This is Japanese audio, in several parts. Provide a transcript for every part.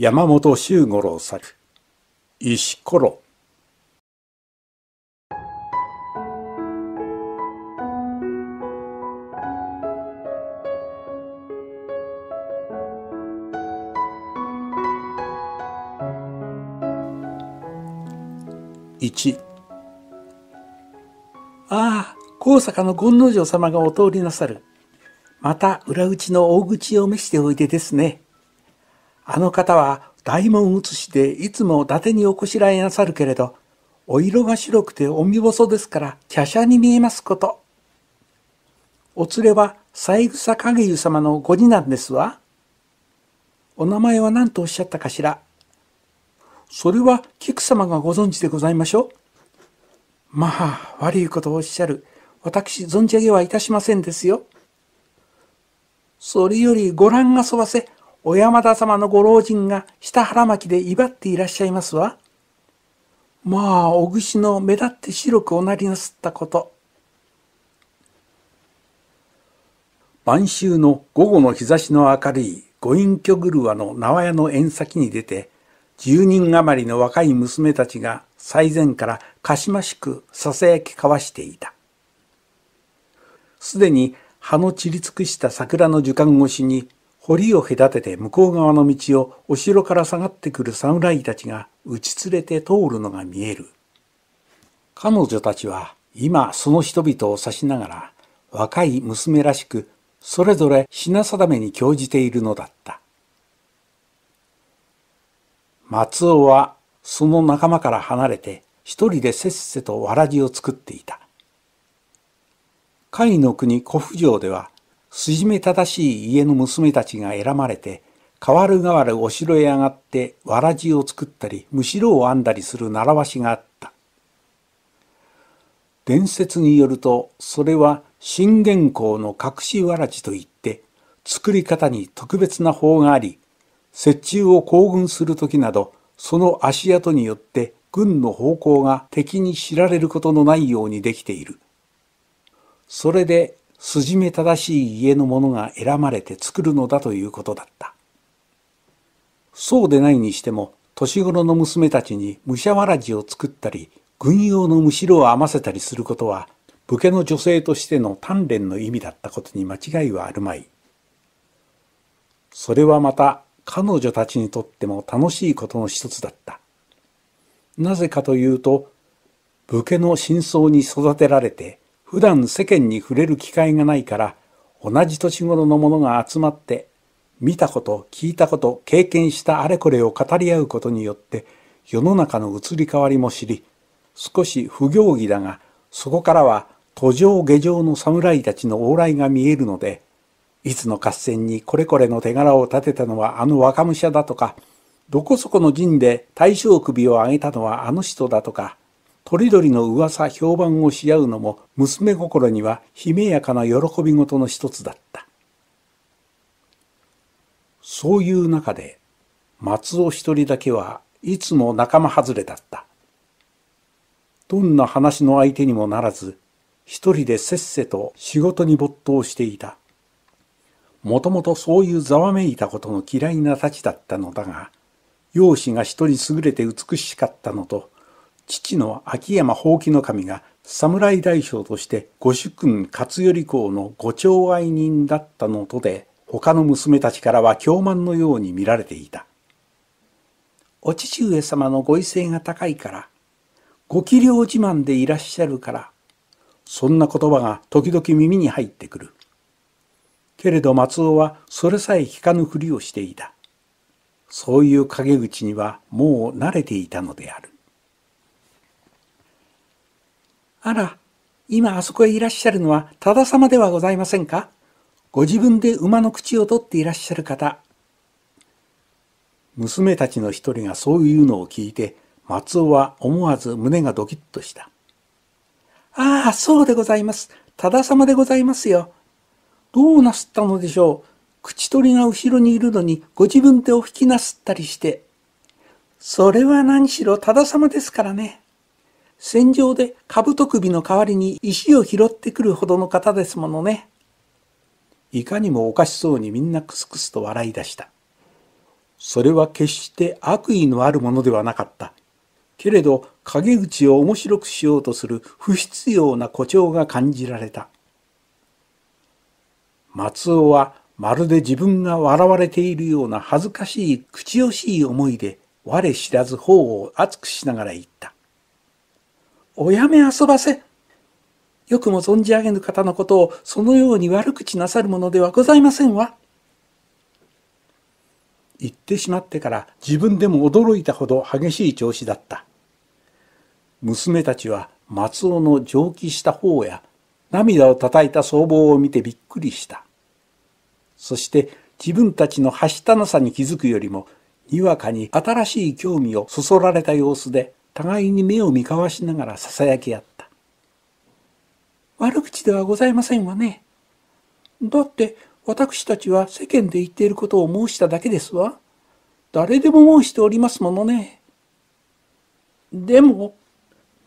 山本周五郎作石ころ1ああ高坂の権之丞様がお通りなさるまた裏口の大口を召しておいでですねあの方は大門移していつも伊達におこしらえなさるけれど、お色が白くてお見そですから、華奢に見えますこと。お連れは、三草影湯様のご次男ですわ。お名前は何とおっしゃったかしら。それは、菊様がご存知でございましょう。まあ、悪いことをおっしゃる。私、存じ上げはいたしませんですよ。それより、ご覧がそばせ、小山田様のご老人が下腹巻きで威張っていらっしゃいますわ。まあ、お串の目立って白くおなりなすったこと。晩秋の午後の日差しの明るい五隠居ぐるわの縄屋の縁先に出て、十人余りの若い娘たちが最前からかしましくささやき交わしていた。すでに葉の散り尽くした桜の樹冠越しに堀を隔てて向こう側の道をお城から下がってくる侍たちが打ち連れて通るのが見える。彼女たちは今その人々を指しながら若い娘らしくそれぞれ品定めに興じているのだった。松尾はその仲間から離れて一人でせっせとわらじを作っていた。甲斐の国古府城では筋目正しい家の娘たちが選まれて、変わる変わるお城へ上がってわらじを作ったり、むしろを編んだりする習わしがあった。伝説によると、それは信玄公の隠しわらじといって、作り方に特別な法があり、折衷を行軍する時など、その足跡によって軍の方向が敵に知られることのないようにできている。それで筋目正しい家のものが選まれて作るのだということだった。そうでないにしても、年頃の娘たちに武者わらじを作ったり、軍用のむしろを編ませたりすることは、武家の女性としての鍛錬の意味だったことに間違いはあるまい。それはまた彼女たちにとっても楽しいことの一つだった。なぜかというと、武家の真相に育てられて、普段世間に触れる機会がないから同じ年頃のものが集まって見たこと聞いたこと経験したあれこれを語り合うことによって世の中の移り変わりも知り少し不行儀だがそこからは途上下上の侍たちの往来が見えるのでいつの合戦にこれこれの手柄を立てたのはあの若武者だとかどこそこの陣で大将首を上げたのはあの人だとかとりどりの噂評判をし合うのも娘心には悲鳴やかな喜び事の一つだったそういう中で松尾一人だけはいつも仲間外れだったどんな話の相手にもならず一人でせっせと仕事に没頭していたもともとそういうざわめいたことの嫌いなたちだったのだが容姿が人に優れて美しかったのと父の秋山宝器の神が侍大将として御主君勝頼公のご長愛人だったのとで他の娘たちからは凶慢のように見られていた。お父上様のご威勢が高いから、ご器量自慢でいらっしゃるから、そんな言葉が時々耳に入ってくる。けれど松尾はそれさえ聞かぬふりをしていた。そういう陰口にはもう慣れていたのである。あら、今あそこへいらっしゃるのは多田様ではございませんかご自分で馬の口を取っていらっしゃる方。娘たちの一人がそういうのを聞いて、松尾は思わず胸がドキッとした。ああ、そうでございます。多田様でございますよ。どうなすったのでしょう。口取りが後ろにいるのにご自分でお引きなすったりして。それは何しろ多田様ですからね。戦場で兜首の代わりに石を拾ってくるほどの方ですものね。いかにもおかしそうにみんなクスクスと笑い出した。それは決して悪意のあるものではなかった。けれど陰口を面白くしようとする不必要な誇張が感じられた。松尾はまるで自分が笑われているような恥ずかしい口惜しい思いで我知らず頬を熱くしながら言った。おやめ遊ばせ。よくも存じ上げぬ方のことをそのように悪口なさるものではございませんわ。言ってしまってから自分でも驚いたほど激しい調子だった。娘たちは松尾の上気した方や涙をたたいた僧帽を見てびっくりした。そして自分たちのはしたなさに気づくよりも、にわかに新しい興味をそそられた様子で、互いに目を見交わしながら囁き合った。悪口ではございませんわね。だって私たちは世間で言っていることを申しただけですわ。誰でも申しておりますものね。でも、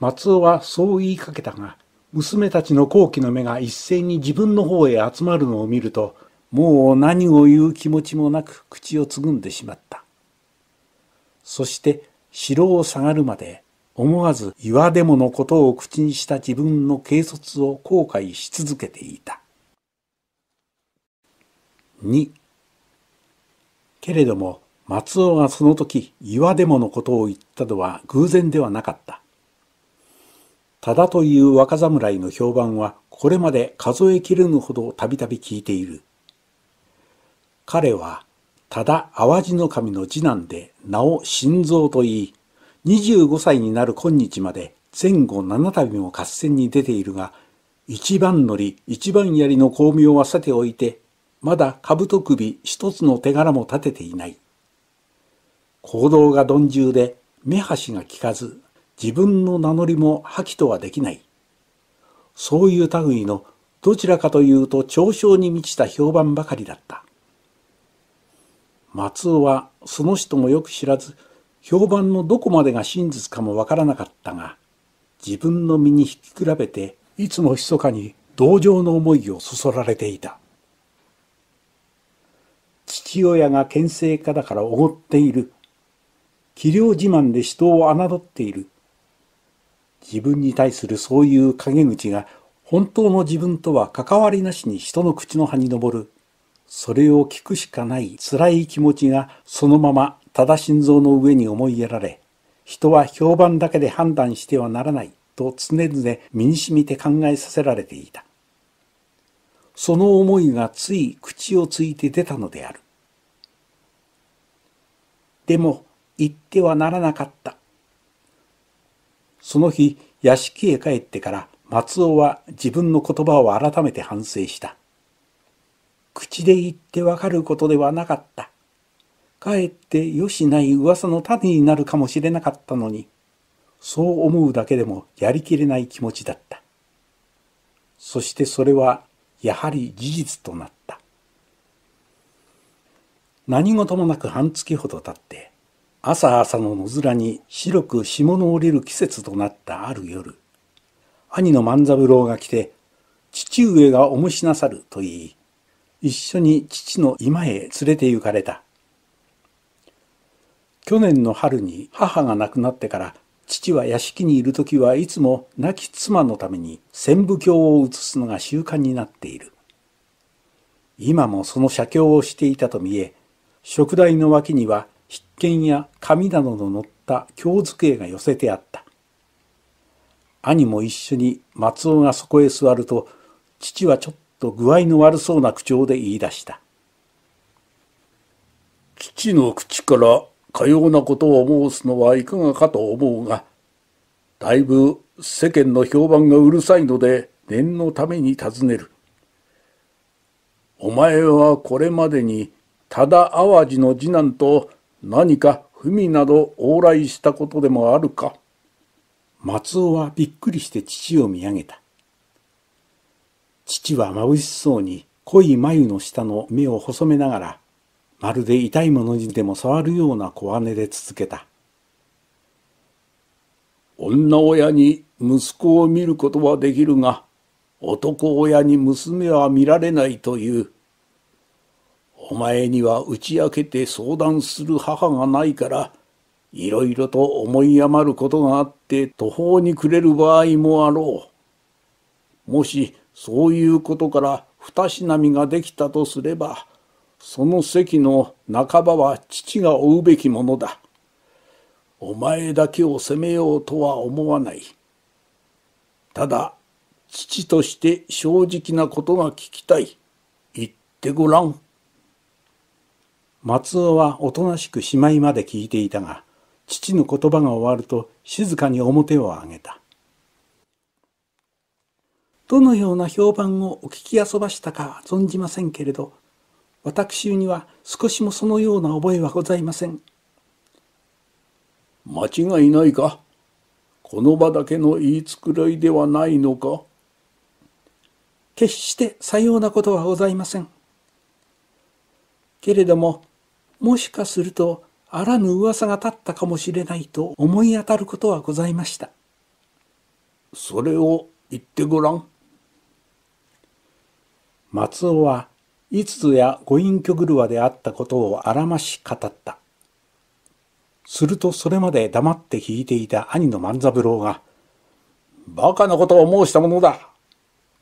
松尾はそう言いかけたが、娘たちの好奇の目が一斉に自分の方へ集まるのを見ると、もう何を言う気持ちもなく口をつぐんでしまった。そして城を下がるまで思わず岩でものことを口にした自分の軽率を後悔し続けていた。2けれども松尾がその時岩でものことを言ったのは偶然ではなかった。ただという若侍の評判はこれまで数えきれぬほどたびたび聞いている。彼はただ淡路の神の次男で名を新臓と言い、25歳になる今日まで前後7度も合戦に出ているが、一番乗り、一番槍の巧妙はさておいて、まだ兜首一つの手柄も立てていない。行動が鈍重で、目端が効かず、自分の名乗りも破棄とはできない。そういう類のどちらかというと嘲笑に満ちた評判ばかりだった。松尾はその人もよく知らず評判のどこまでが真実かもわからなかったが自分の身に引き比べていつも密かに同情の思いをそそられていた父親が県政家だからおごっている器量自慢で人を侮っている自分に対するそういう陰口が本当の自分とは関わりなしに人の口の葉に上るそれを聞くしかない辛い気持ちがそのままただ心臓の上に思いやられ、人は評判だけで判断してはならないと常々身にしみて考えさせられていた。その思いがつい口をついて出たのである。でも言ってはならなかった。その日、屋敷へ帰ってから松尾は自分の言葉を改めて反省した。口で言ってわかることではなかった。かえってよしない噂の種になるかもしれなかったのに、そう思うだけでもやりきれない気持ちだった。そしてそれはやはり事実となった。何事もなく半月ほど経って、朝朝の野面に白く霜の降りる季節となったある夜、兄の万三郎が来て、父上がおもしなさると言い、一緒に父の今へ連れて行かれた。去年の春に母が亡くなってから父は屋敷にいる時はいつも亡き妻のために旋部教を移すのが習慣になっている。今もその写経をしていたと見え、食台の脇には筆剣や紙などの載った京机が寄せてあった。兄も一緒に松尾がそこへ座ると、父はちょっと具合の悪そうな口調で言い出した。父の口からかようなことを申すのはいかがかと思うが、だいぶ世間の評判がうるさいので念のために尋ねる。お前はこれまでにただ淡路の次男と何か文など往来したことでもあるか松尾はびっくりして父を見上げた。父は眩しそうに濃い眉の下の目を細めながら、まるで痛いものにでも触るような小姉で続けた。女親に息子を見ることはできるが、男親に娘は見られないという。お前には打ち明けて相談する母がないから、いろいろと思い余ることがあって途方に暮れる場合もあろう。もしそういうことから二品身ができたとすればその席の半ばは父が負うべきものだ。お前だけを責めようとは思わない。ただ父として正直なことが聞きたい。言ってごらん。松尾はおとなしくしまいまで聞いていたが、父の言葉が終わると静かに表を上げた。どのような評判をお聞きあそばしたかは存じませんけれど、私には少しもそのような覚えはございません。間違いないかこの場だけの言い繕いではないのか決してさようなことはございません。けれども、もしかすると、あらぬ噂が立ったかもしれないと思い当たることはございました。それを言ってごらん。松尾は五つや五隠居るわであったことをあらまし語った。するとそれまで黙って引いていた兄の万三郎が、馬鹿なことを申したものだ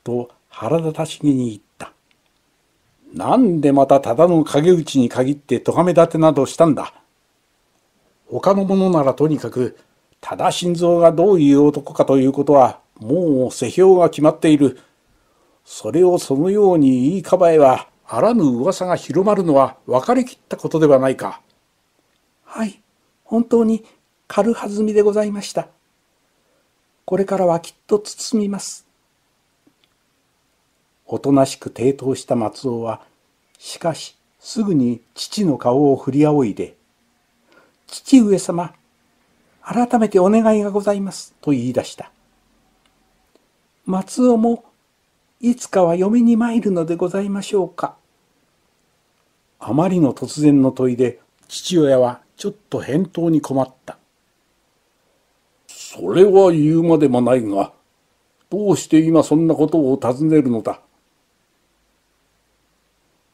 と腹立たしげに言った。なんでまたただの陰口に限って咎め立てなどしたんだ。他の者ならとにかく、ただ心臓がどういう男かということは、もう世評が決まっている。それをそのように言いかばえは、あらぬ噂が広まるのは分かりきったことではないか。はい、本当に軽はずみでございました。これからはきっと包みます。おとなしく抵当した松尾は、しかしすぐに父の顔を振り仰いで、父上様、改めてお願いがございます、と言い出した。松尾もいつかは嫁に参るのでございましょうか。あまりの突然の問いで父親はちょっと返答に困った。それは言うまでもないが、どうして今そんなことを尋ねるのだ。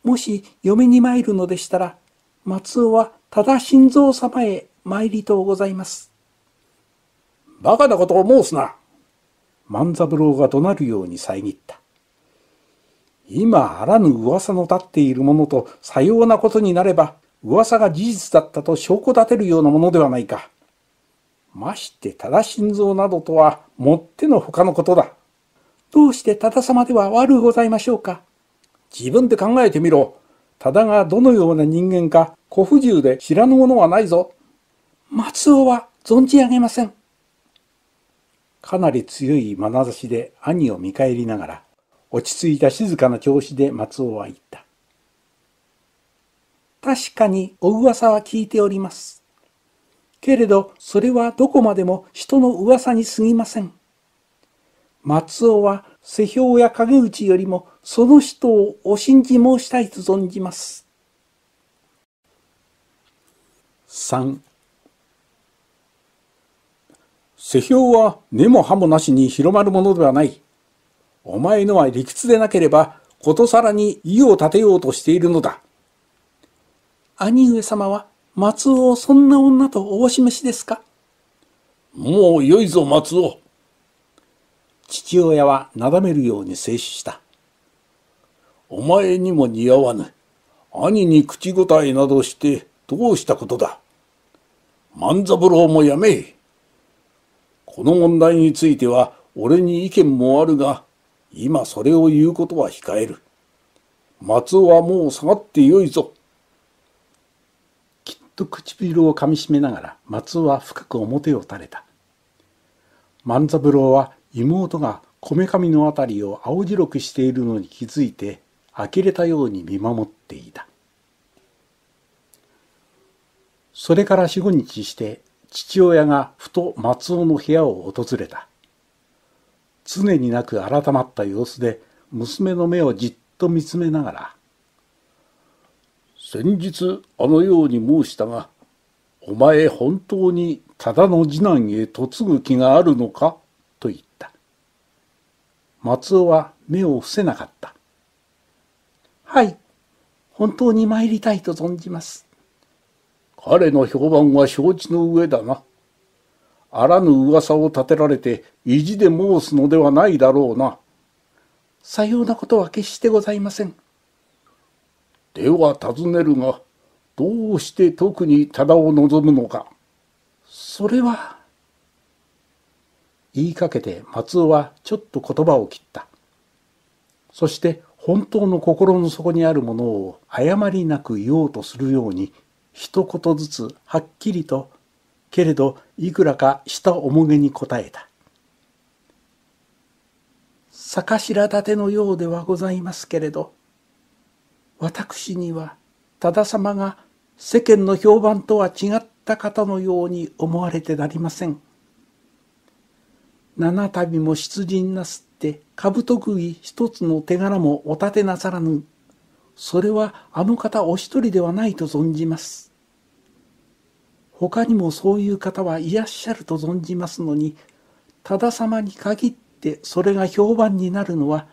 もし嫁に参るのでしたら、松尾は忠心臓様へ参りとうございます。馬鹿なことを申すな万三郎が怒鳴るように遮った。今あらぬ噂の立っているものとさようなことになれば、噂が事実だったと証拠立てるようなものではないか。ましてただ心臓などとはもってのほかのことだ。どうしてただ様では悪うございましょうか。自分で考えてみろ。ただがどのような人間か、古不自由で知らぬものはないぞ。松尾は存じ上げません。かなり強い眼差しで兄を見返りながら、落ち着いた静かな調子で松尾は言った。確かにお噂は聞いております。けれど、それはどこまでも人の噂にすぎません。松尾は世評や影口よりもその人をお信じ申したいと存じます。3世評は根も葉もなしに広まるものではない。お前のは理屈でなければ、ことさらに意を立てようとしているのだ。兄上様は、松尾をそんな女とお示しですかもうよいぞ、松尾。父親はなだめるように静止した。お前にも似合わぬ。兄に口答えなどしてどうしたことだ。万三郎もやめ。この問題については俺に意見もあるが、今それを言うことは控える。松尾はもう下がってよいぞ。きっと唇をかみしめながら松尾は深く表を垂れた。万三郎は妹がこめかみのあたりを青白くしているのに気づいて呆れたように見守っていた。それから四五日して父親がふと松尾の部屋を訪れた。常になく改まった様子で娘の目をじっと見つめながら「先日あのように申したがお前本当にただの次男へ嫁ぐ気があるのか?」と言った松尾は目を伏せなかった「はい本当に参りたいと存じます」彼の評判は承知の上だな。あらぬ噂を立てられて意地で申すのではないだろうな。さようなことは決してございません。では尋ねるが、どうして特に忠を望むのか。それは。言いかけて松尾はちょっと言葉を切った。そして本当の心の底にあるものを誤りなく言おうとするように、一言ずつはっきりとけれどいくらかした面げに答えた坂白立てのようではございますけれど私にはだ様が世間の評判とは違った方のように思われてなりません七度も出陣なすって兜釘一つの手柄もお立てなさらぬそれはあの方お一人ではないと存じます他にもそういう方はいらっしゃると存じますのに、ただ様に限ってそれが評判になるのは、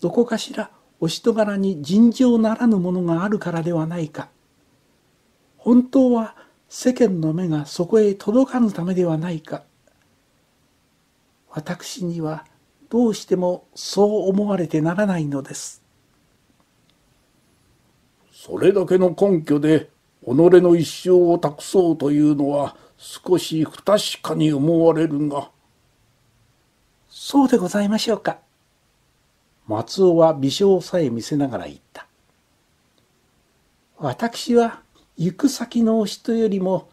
どこかしらお人柄に尋常ならぬものがあるからではないか。本当は世間の目がそこへ届かぬためではないか。私にはどうしてもそう思われてならないのです。それだけの根拠で己の一生を託そうというのは少し不確かに思われるが。そうでございましょうか。松尾は微笑さえ見せながら言った。私は行く先の人よりも、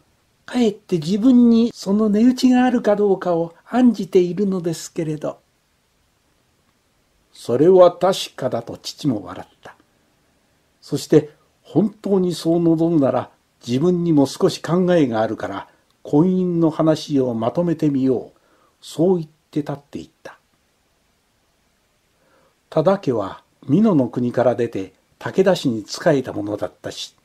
かえって自分にその値打ちがあるかどうかを案じているのですけれど。それは確かだと父も笑った。そして本当にそう望むなら自分にも少し考えがあるから婚姻の話をまとめてみよう。そう言って立っていった。忠家は美濃の国から出て武田氏に仕えたものだったし、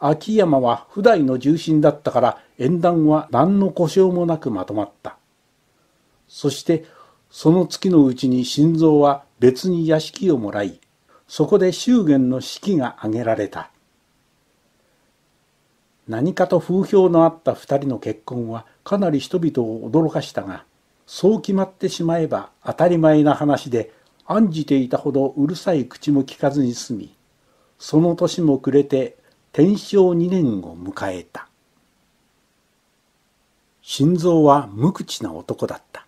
秋山は普代の重臣だったから縁談は何の故障もなくまとまった。そしてその月のうちに心臓は別に屋敷をもらい、そこで祝言の式が挙げられた。何かと風評のあった二人の結婚はかなり人々を驚かしたがそう決まってしまえば当たり前な話で案じていたほどうるさい口も聞かずに済みその年も暮れて天正二年を迎えた心臓は無口な男だった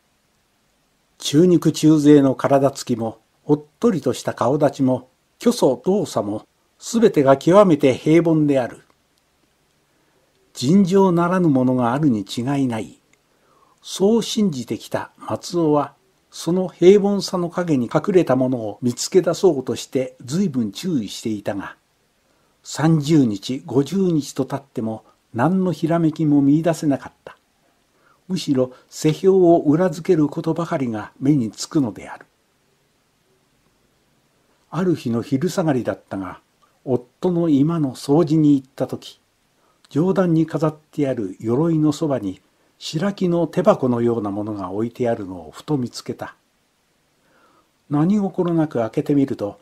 中肉中背の体つきもおっとりとした顔立ちも虚祖動作もすべてが極めて平凡である尋常ならぬものがあるに違いない。そう信じてきた松尾は、その平凡さの陰に隠れたものを見つけ出そうとして随分注意していたが、30日、50日と経っても何のひらめきも見いだせなかった。むしろ世評を裏付けることばかりが目につくのである。ある日の昼下がりだったが、夫の今の掃除に行った時、上段に飾ってある鎧のそばに白木の手箱のようなものが置いてあるのをふと見つけた何心なく開けてみると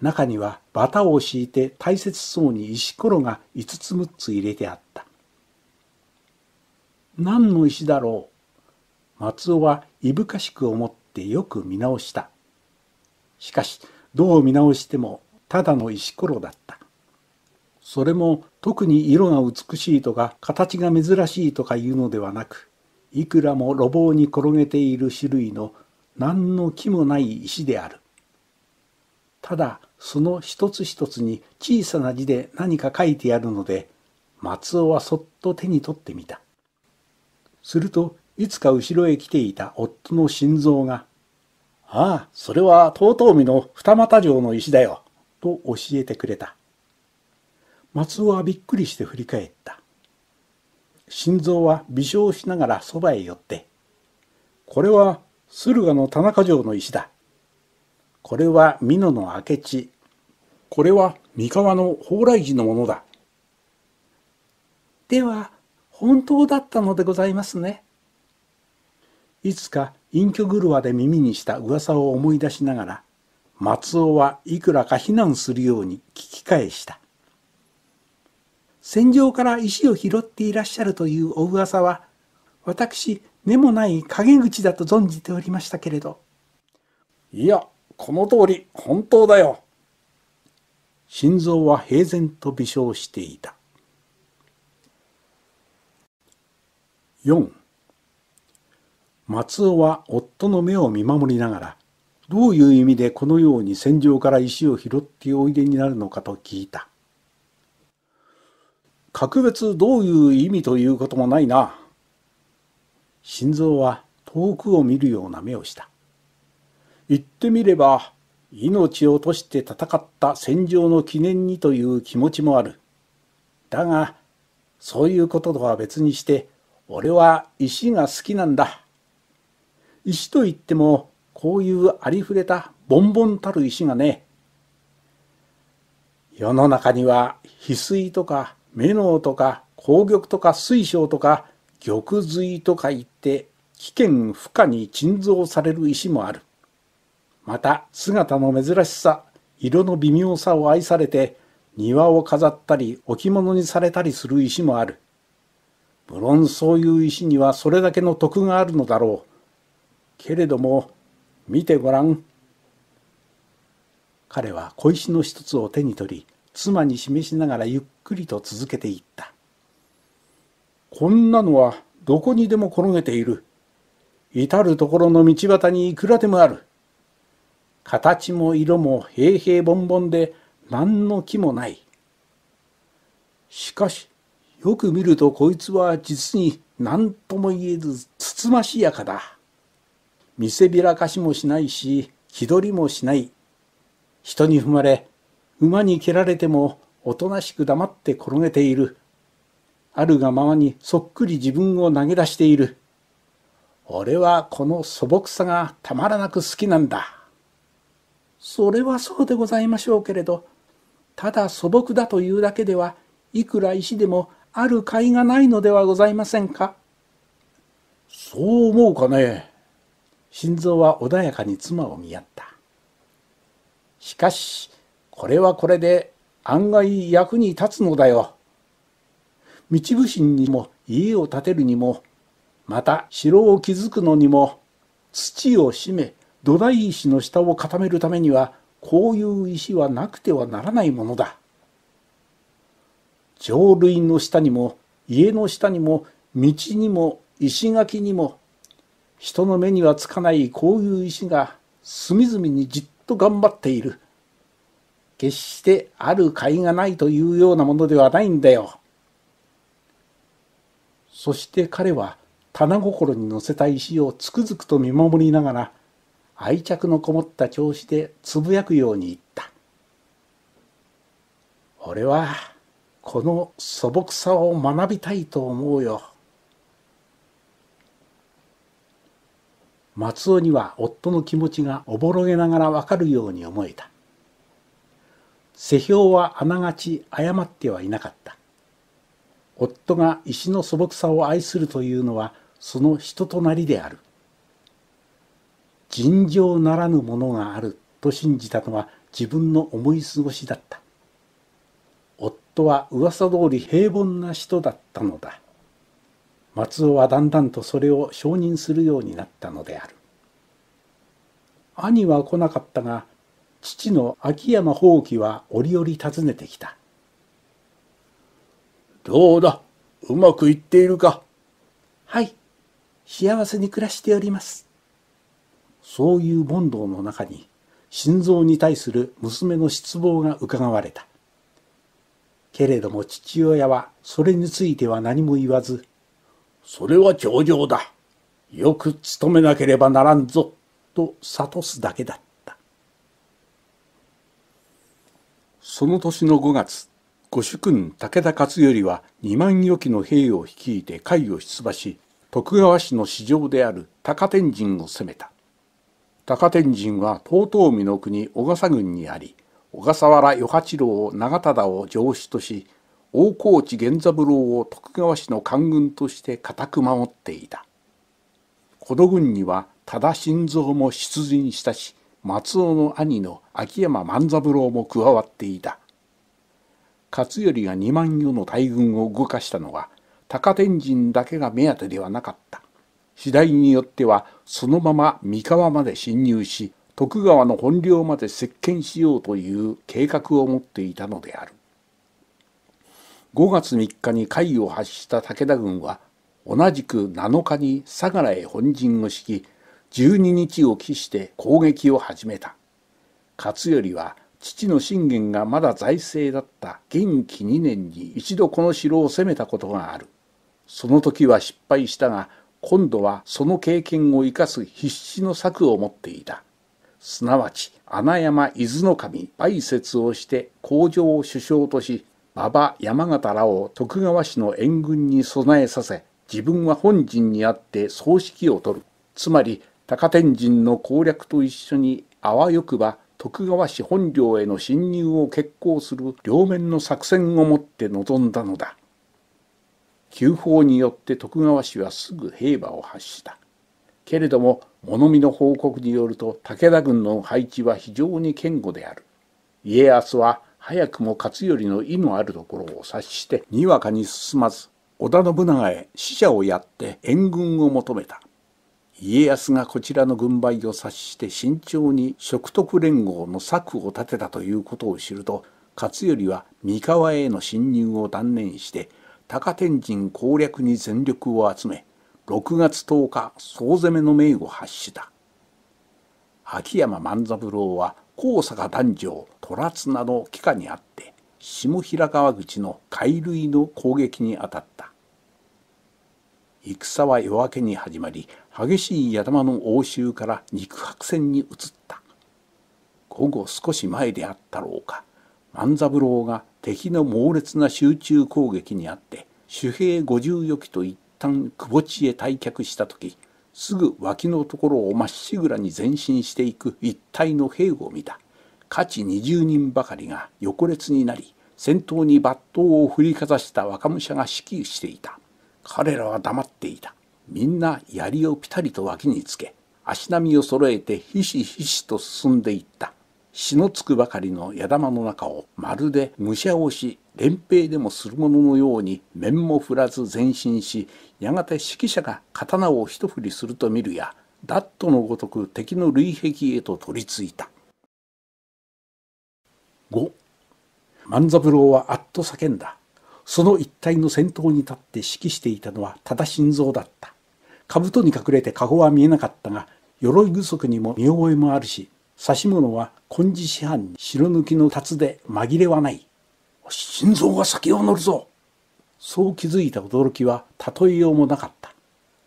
中にはバタを敷いて大切そうに石ころが5つ6つ入れてあった何の石だろう松尾はいぶかしく思ってよく見直したしかしどう見直してもただの石ころだったそれも特に色が美しいとか形が珍しいとかいうのではなくいくらも路傍に転げている種類の何の木もない石であるただその一つ一つに小さな字で何か書いてあるので松尾はそっと手に取ってみたするといつか後ろへ来ていた夫の心臓が「ああそれは遠江の二俣城の石だよ」と教えてくれた。松尾はびっくりして振り返った。心臓は微笑しながらそばへ寄って、これは駿河の田中城の石だ。これは美濃の明智。これは三河の宝来寺のものだ。では、本当だったのでございますね。いつか隠居るわで耳にした噂を思い出しながら、松尾はいくらか非難するように聞き返した。戦場から石を拾っていらっしゃるというお噂は、私、根もない陰口だと存じておりましたけれど。いや、この通り、本当だよ。心臓は平然と微笑していた。4松尾は夫の目を見守りながら、どういう意味でこのように戦場から石を拾っておいでになるのかと聞いた。格別どういう意味ということもないな。心臓は遠くを見るような目をした。言ってみれば、命を落として戦った戦場の記念にという気持ちもある。だが、そういうこととは別にして、俺は石が好きなんだ。石といっても、こういうありふれたボンボンたる石がね、世の中には翡翠とかメノとか紅玉とか水晶とか玉髄とか言って危険不可に鎮蔵される石もある。また姿の珍しさ、色の微妙さを愛されて庭を飾ったり置物にされたりする石もある。無論そういう石にはそれだけの徳があるのだろう。けれども見てごらん。彼は小石の一つを手に取り妻に示しながらゆっくりと続けていった。こんなのはどこにでも転げている。至る所の道端にいくらでもある。形も色も平平凡凡で何の気もない。しかし、よく見るとこいつは実に何とも言えずつつましやかだ。見せびらかしもしないし、気取りもしない。人に踏まれ、馬に蹴られてもおとなしく黙って転げている。あるがままにそっくり自分を投げ出している。俺はこの素朴さがたまらなく好きなんだ。それはそうでございましょうけれど、ただ素朴だというだけでは、いくら石でもある甲斐がないのではございませんか。そう思うかね。心臓は穏やかに妻を見合った。しかし、これはこれで案外役に立つのだよ。道不信にも家を建てるにも、また城を築くのにも、土を締め土台石の下を固めるためには、こういう石はなくてはならないものだ。瑠類の下にも、家の下にも、道にも、石垣にも、人の目にはつかないこういう石が隅々にじっと頑張っている。決してある甲斐がないというようなものではないんだよ。そして彼は棚心に乗せた石をつくづくと見守りながら愛着のこもった調子でつぶやくように言った。俺はこの素朴さを学びたいと思うよ。松尾には夫の気持ちがおぼろげながらわかるように思えた。世評はあながち誤ってはいなかった。夫が石の素朴さを愛するというのはその人となりである。尋常ならぬものがあると信じたのは自分の思い過ごしだった。夫は噂通り平凡な人だったのだ。松尾はだんだんとそれを承認するようになったのである。兄は来なかったが、父の秋山宝輝は折々訪ねてきた「どうだうまくいっているか」「はい幸せに暮らしております」そういう問答の中に心臓に対する娘の失望が伺われたけれども父親はそれについては何も言わず「それは上々だよく勤めなければならんぞ」と諭すだけだったその年の5月、御主君武田勝頼は2万余騎の兵を率いて甲斐を出馬し、徳川氏の市場である高天神を攻めた。高天神は遠江の国小笠郡にあり、小笠原与八郎長忠を上司とし、大河内源三郎を徳川氏の官軍として固く守っていた。この軍には多田信造も出陣したし、松尾の兄の秋山万三郎も加わっていた勝頼が2万余の大軍を動かしたのは高天神だけが目当てではなかった次第によってはそのまま三河まで侵入し徳川の本領まで接見しようという計画を持っていたのである5月3日に会を発した武田軍は同じく7日に相良へ本陣を敷き12日を期して攻撃を始めた勝頼は父の信玄がまだ財政だった元気2年に一度この城を攻めたことがあるその時は失敗したが今度はその経験を生かす必死の策を持っていたすなわち穴山伊豆の神梅雪をして工場を首相とし馬場山形らを徳川氏の援軍に備えさせ自分は本陣にあって葬式を取るつまり高天神の攻略と一緒にあわよくば徳川氏本領への侵入を決行する両面の作戦をもって臨んだのだ急報によって徳川氏はすぐ兵馬を発したけれども物見の報告によると武田軍の配置は非常に堅固である家康は早くも勝頼の意のあるところを察してにわかに進まず織田信長へ使者をやって援軍を求めた家康がこちらの軍配を察して慎重に食徳連合の策を立てたということを知ると勝頼は三河への侵入を断念して高天神攻略に全力を集め6月10日総攻めの命を発した秋山万三郎は高坂壇城虎綱の帰下にあって下平川口の海類の攻撃に当たった戦は夜明けに始まり激しい頭の応酬から肉薄戦に移った午後少し前であったろうか万三郎が敵の猛烈な集中攻撃にあって守兵50余機と一旦窪地へ退却した時すぐ脇のところをまっしぐらに前進していく一帯の兵を見た価値20人ばかりが横列になり先頭に抜刀を振りかざした若武者が指揮していた彼らは黙っていたみんな槍をピタリと脇につけ足並みを揃えてひしひしと進んでいった死のつくばかりの矢玉の中をまるで武者押し連兵でもするもののように面も振らず前進しやがて指揮者が刀を一振りすると見るやダットのごとく敵の累壁へと取りついた5万三郎はあっと叫んだその一帯の先頭に立って指揮していたのは多田心臓だった兜に隠れて籠は見えなかったが鎧具足にも見覚えもあるし指物は金地師範に白抜きの達で紛れはない心臓が先を乗るぞそう気づいた驚きは例えようもなかった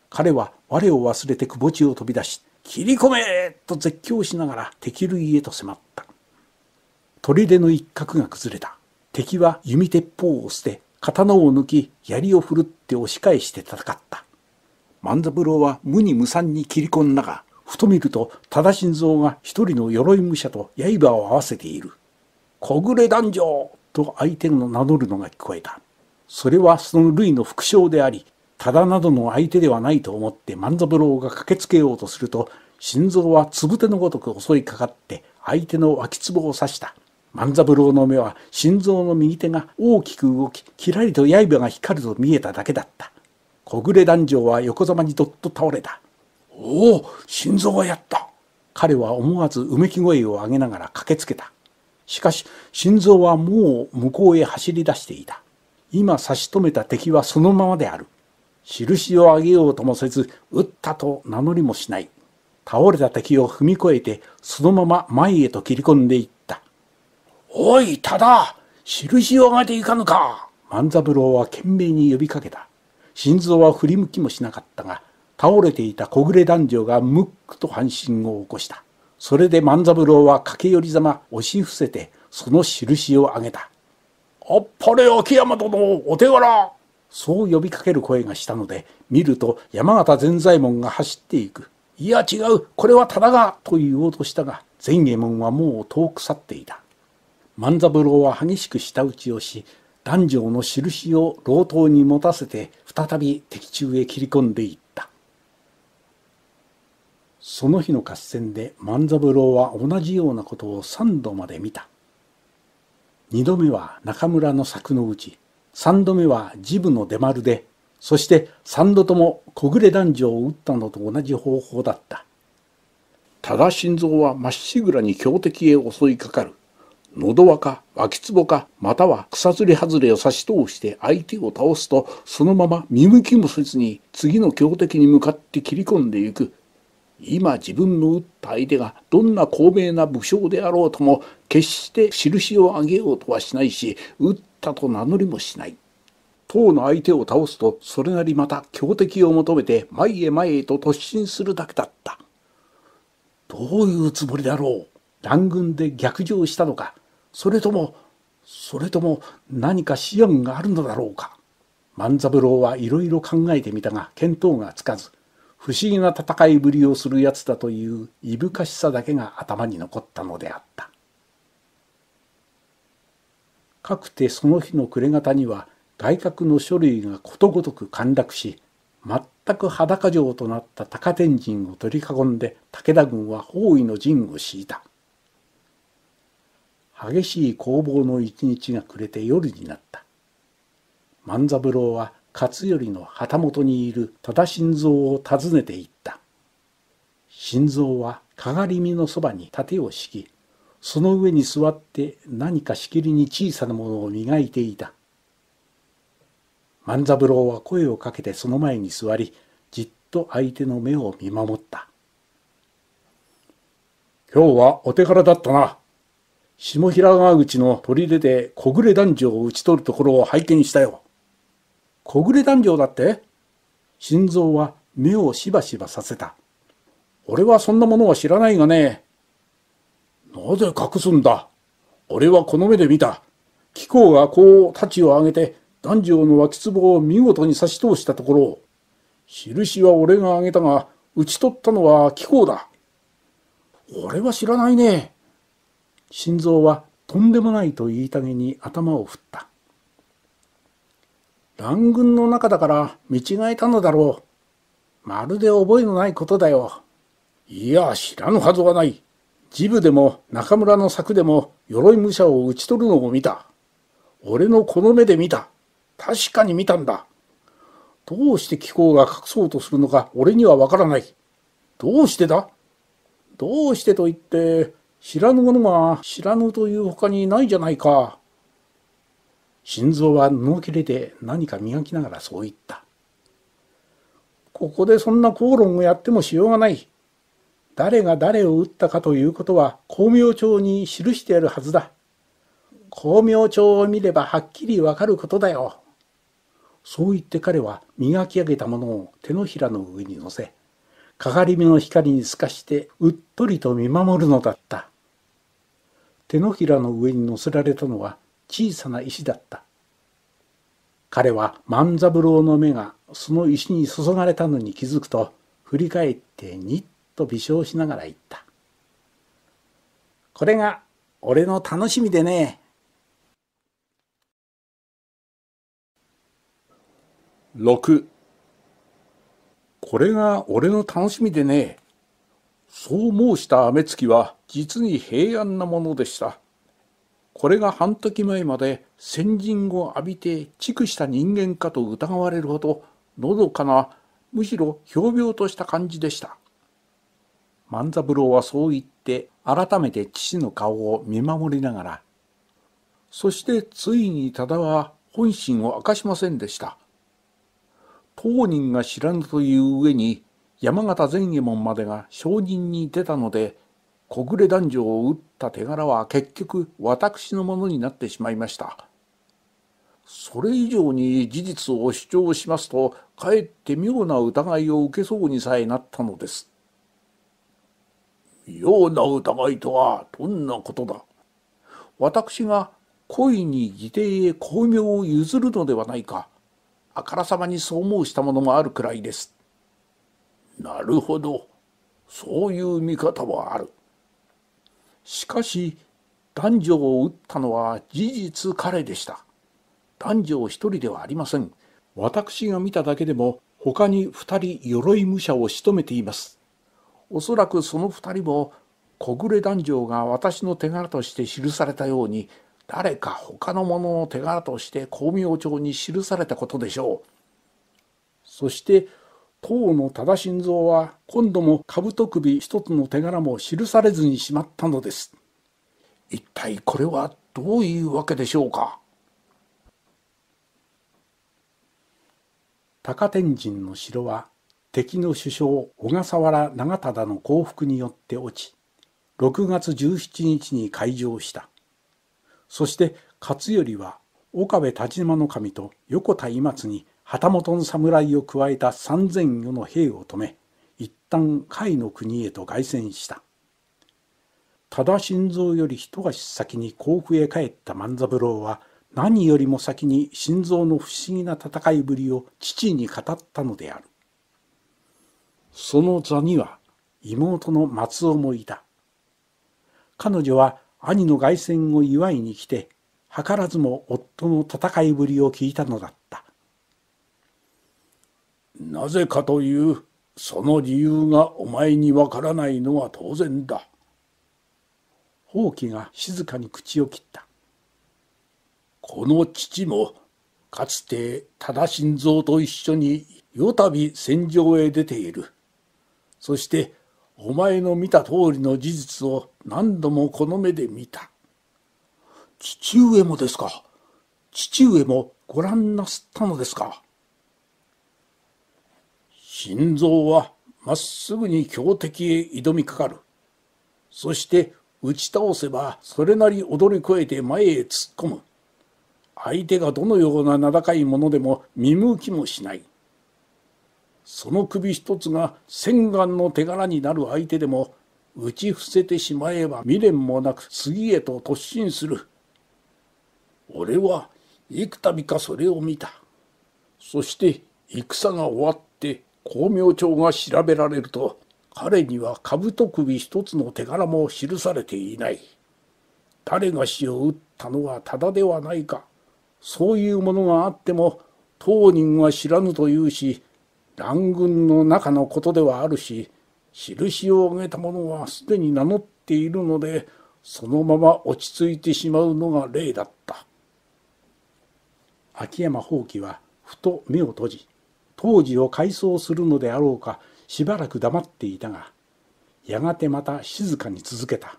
彼は我を忘れてくぼ地を飛び出し「切り込め!」と絶叫しながら敵類へと迫った砦の一角が崩れた敵は弓鉄砲を捨て刀を抜き槍を振るって押し返して戦った万三郎は無に無三に切り込んだが、ふと見ると忠心蔵が一人の鎧武者と刃を合わせている。小暮男女と相手の名乗るのが聞こえた。それはその類の副将であり、ただなどの相手ではないと思って万三郎が駆けつけようとすると、心臓はつぶてのごとく襲いかかって相手の脇壺を刺した。万三郎の目は心臓の右手が大きく動き、きらりと刃が光ると見えただけだった。小暮男女は横ざまにどっと倒れた。おお、心臓がやった。彼は思わずうめき声を上げながら駆けつけた。しかし、心臓はもう向こうへ走り出していた。今差し止めた敵はそのままである。印を上げようともせず、撃ったと名乗りもしない。倒れた敵を踏み越えて、そのまま前へと切り込んでいった。おい、ただ印を上げていかぬか万三郎は懸命に呼びかけた。心臓は振り向きもしなかったが倒れていた小暮男女がムックと半身を起こしたそれで万三郎は駆け寄りざま押し伏せてその印をあげた「あっぱれ秋山殿お手柄!」そう呼びかける声がしたので見ると山形善左衛門が走っていく「いや違うこれはただが!」と言おうとしたが善右衛門はもう遠く去っていた万三郎は激しく舌打ちをし男女の印を老頭に持たせて再び敵中へ切り込んでいったその日の合戦で万三郎は同じようなことを3度まで見た2度目は中村の柵のうち3度目はジブの出丸でそして3度とも小暮男女を撃ったのと同じ方法だった多田心臓はまっしぐらに強敵へ襲いかかる喉輪か脇壺かまたは草釣り外れを差し通して相手を倒すとそのまま見向きもせずに次の強敵に向かって切り込んでいく今自分の打った相手がどんな高名な武将であろうとも決して印を上げようとはしないし打ったと名乗りもしない当の相手を倒すとそれなりまた強敵を求めて前へ前へと突進するだけだったどういうつもりだろう乱軍で逆上したのかそれともそれとも何か思案があるのだろうか万三郎はいろいろ考えてみたが見当がつかず不思議な戦いぶりをするやつだといういぶかしさだけが頭に残ったのであったかくてその日の暮れ方には外角の書類がことごとく陥落し全く裸城となった高天神を取り囲んで武田軍は包囲の陣を敷いた。激しい攻防の一日が暮れて夜になった万三郎は勝頼の旗本にいる田心臓を訪ねていった心臓はかがりみのそばに盾を敷きその上に座って何かしきりに小さなものを磨いていた万三郎は声をかけてその前に座りじっと相手の目を見守った今日はお手柄だったな下平川口の砦で小暮男女を討ち取るところを拝見したよ。小暮男女だって心臓は目をしばしばさせた。俺はそんなものは知らないがね。なぜ隠すんだ俺はこの目で見た。貴公がこう太刀を上げて男女の脇壺を見事に差し通したところ、を。印は俺が上げたが、討ち取ったのは貴公だ。俺は知らないね。心臓はとんでもないと言いたげに頭を振った。乱軍の中だから見違えたのだろう。まるで覚えのないことだよ。いや、知らぬはずはない。ジブでも中村の柵でも鎧武者を討ち取るのを見た。俺のこの目で見た。確かに見たんだ。どうして気候が隠そうとするのか俺にはわからない。どうしてだどうしてと言って、知らぬ者が知らぬという他にないじゃないか。心臓は布切れで何か磨きながらそう言った。ここでそんな口論をやってもしようがない。誰が誰を撃ったかということは光明帳に記してあるはずだ。光明帳を見ればはっきりわかることだよ。そう言って彼は磨き上げたものを手のひらの上に乗せ、かがり目の光に透かしてうっとりと見守るのだった。手のひらの上に乗せられたのは小さな石だった。彼は万三郎の目がその石に注がれたのに気づくと振り返ってにっと微笑しながら言った。これが俺の楽しみでね。6これが俺の楽しみでね。そう申した雨月は実に平安なものでした。これが半時前まで先人を浴びて畜した人間かと疑われるほどのどかなむしろひょうびょうとした感じでした。万三郎はそう言って改めて父の顔を見守りながらそしてついに忠は本心を明かしませんでした。当人が知らぬという上に山形善右衛門までが証人に出たので小暮男女を打った手柄は結局私のものになってしまいました。それ以上に事実を主張しますとかえって妙な疑いを受けそうにさえなったのです。妙な疑いとはどんなことだ私が恋に義弟へ巧妙を譲るのではないかあからさまにそう申したものもあるくらいです。なるほどそういう見方もあるしかし男女を撃ったのは事実彼でした男女一人ではありません私が見ただけでも他に二人鎧武者を仕留めていますおそらくその二人も小暮男女が私の手柄として記されたように誰か他の者の手柄として光明帳に記されたことでしょうそして当の忠心蔵は今度も兜首一つの手柄も記されずにしまったのです一体これはどういうわけでしょうか高天神の城は敵の首相小笠原長忠の降伏によって落ち6月17日に開城したそして勝頼は岡部田島守と横田今津に旗本の侍を加えた三千余の兵を止め一旦甲斐の国へと凱旋した多田新蔵より一足先に甲府へ帰った万三郎は何よりも先に心臓の不思議な戦いぶりを父に語ったのであるその座には妹の松尾もいた彼女は兄の凱旋を祝いに来て図らずも夫の戦いぶりを聞いたのだったなぜかというその理由がお前にわからないのは当然だ。うきが静かに口を切った。この父もかつて忠心蔵と一緒によたび戦場へ出ている。そしてお前の見た通りの事実を何度もこの目で見た。父上もですか。父上もご覧なすったのですか。心臓はまっすぐに強敵へ挑みかかる。そして打ち倒せばそれなり踊り越えて前へ突っ込む。相手がどのような名高いものでも見向きもしない。その首一つが千眼の手柄になる相手でも打ち伏せてしまえば未練もなく次へと突進する。俺は幾度かそれを見た。そして戦が終わっ光明帳が調べられると彼には兜首一つの手柄も記されていない誰が死を打ったのはただではないかそういうものがあっても当人は知らぬというし乱軍の中のことではあるし印を挙げた者はすでに名乗っているのでそのまま落ち着いてしまうのが例だった秋山放棄はふと目を閉じ工事を改装するのであろうかしばらく黙っていたがやがてまた静かに続けた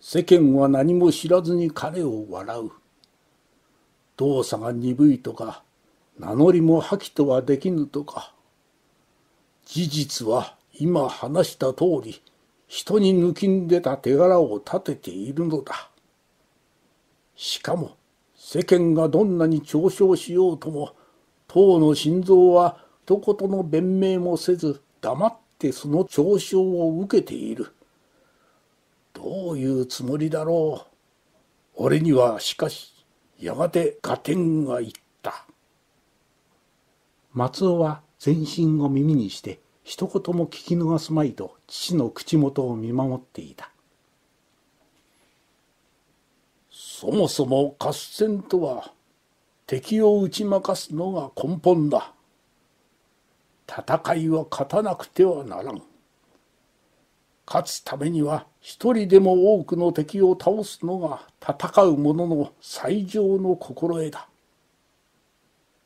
世間は何も知らずに彼を笑う動作が鈍いとか名乗りも破棄とはできぬとか事実は今話した通り人に抜きんでた手柄を立てているのだしかも世間がどんなに嘲笑しようとも当の心臓は一言の弁明もせず黙ってその嘲笑を受けている。どういうつもりだろう。俺にはしかしやがて合点がいった。松尾は全身を耳にして一言も聞き逃すまいと父の口元を見守っていた。そもそも合戦とは敵を打ち負かすのが根本だ戦いは勝たなくてはならん勝つためには一人でも多くの敵を倒すのが戦う者の最上の心得だ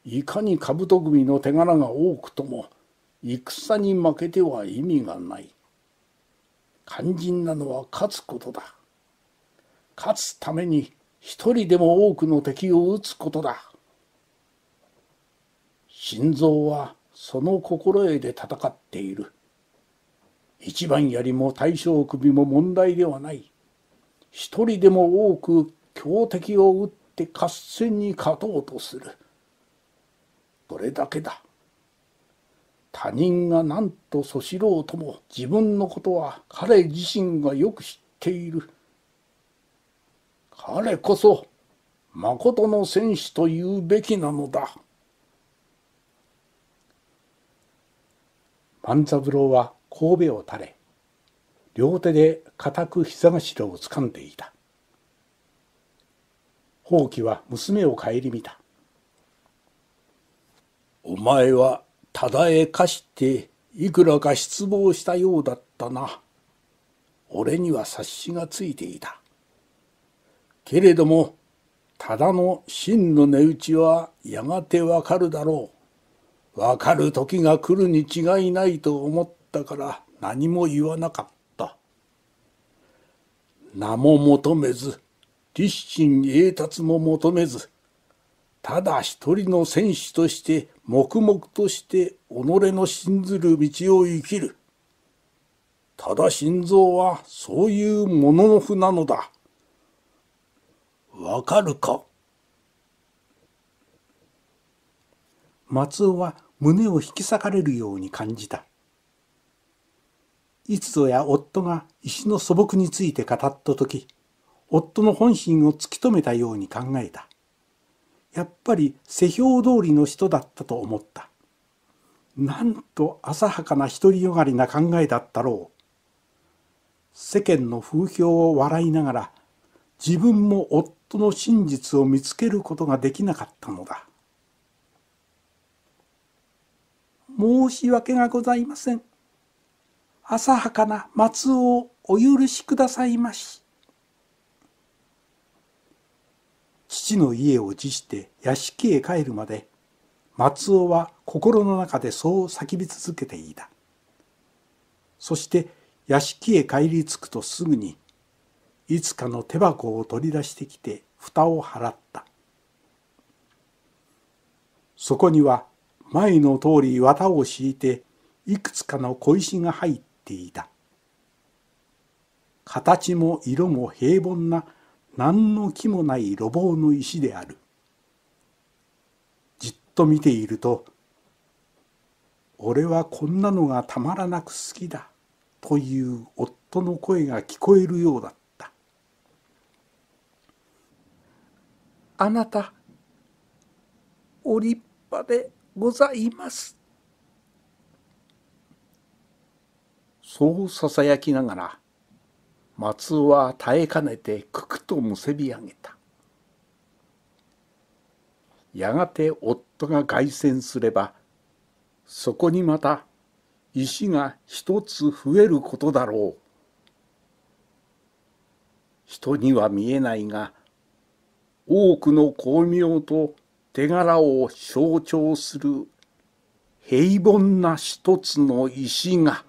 いかに兜組の手柄が多くとも戦に負けては意味がない肝心なのは勝つことだ勝つために一人でも多くの敵を撃つことだ心臓はその心得で戦っている一番槍も大将首も問題ではない一人でも多く強敵を撃って合戦に勝とうとするこれだけだ他人が何とそしろうとも自分のことは彼自身がよく知っている彼こそまことの戦士というべきなのだ。万三郎は神戸を垂れ両手で固く膝頭をつかんでいた宝器は娘を顧みた「お前はただへ貸していくらか失望したようだったな俺には察しがついていたけれどもただの真の値打ちはやがてわかるだろう」。わかる時が来るに違いないと思ったから何も言わなかった。名も求めず、立身栄達も求めず、ただ一人の戦士として黙々として己の信ずる道を生きる。ただ心臓はそういうものの符なのだ。わかるか松尾は胸を引き裂かれるように感じた。いつぞや夫が石の素朴について語った時、夫の本心を突き止めたように考えた。やっぱり世評通りの人だったと思った。なんと浅はかな独りよがりな考えだったろう。世間の風評を笑いながら、自分も夫の真実を見つけることができなかったのだ。申し訳がございません。浅はかな松をお許しくださいまし。父の家を辞して屋敷へ帰るまで松尾は心の中でそう叫び続けていた。そして屋敷へ帰り着くとすぐにいつかの手箱を取り出してきて蓋を払った。そこには前の通り綿を敷いていくつかの小石が入っていた形も色も平凡な何の木もない路傍の石であるじっと見ていると「俺はこんなのがたまらなく好きだ」という夫の声が聞こえるようだった「あなたお立派で」ございます。そう囁きながら松尾は耐えかねてくくと結び上げた。やがて夫が凱旋すればそこにまた石が一つ増えることだろう。人には見えないが多くの巧妙と手柄を象徴する平凡な一つの石が